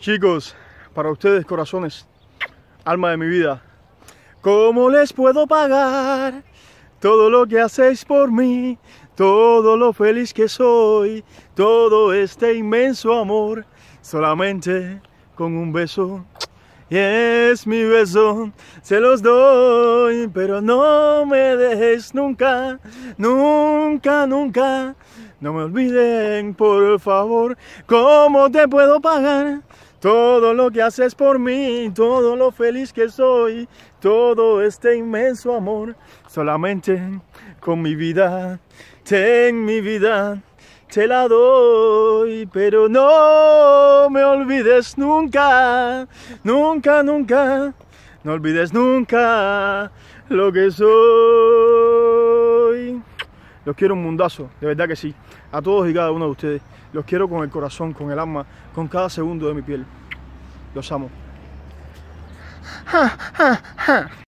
Chicos, para ustedes, corazones, alma de mi vida, ¿cómo les puedo pagar todo lo que hacéis por mí? Todo lo feliz que soy, todo este inmenso amor, solamente con un beso. Y es mi beso, se los doy, pero no me dejes nunca, nunca, nunca. No me olviden, por favor, cómo te puedo pagar todo lo que haces por mí, todo lo feliz que soy, todo este inmenso amor, solamente con mi vida, ten mi vida, te la doy, pero no me olvides nunca, nunca, nunca, no olvides nunca lo que soy. Los quiero un mundazo, de verdad que sí. A todos y cada uno de ustedes. Los quiero con el corazón, con el alma, con cada segundo de mi piel. Los amo.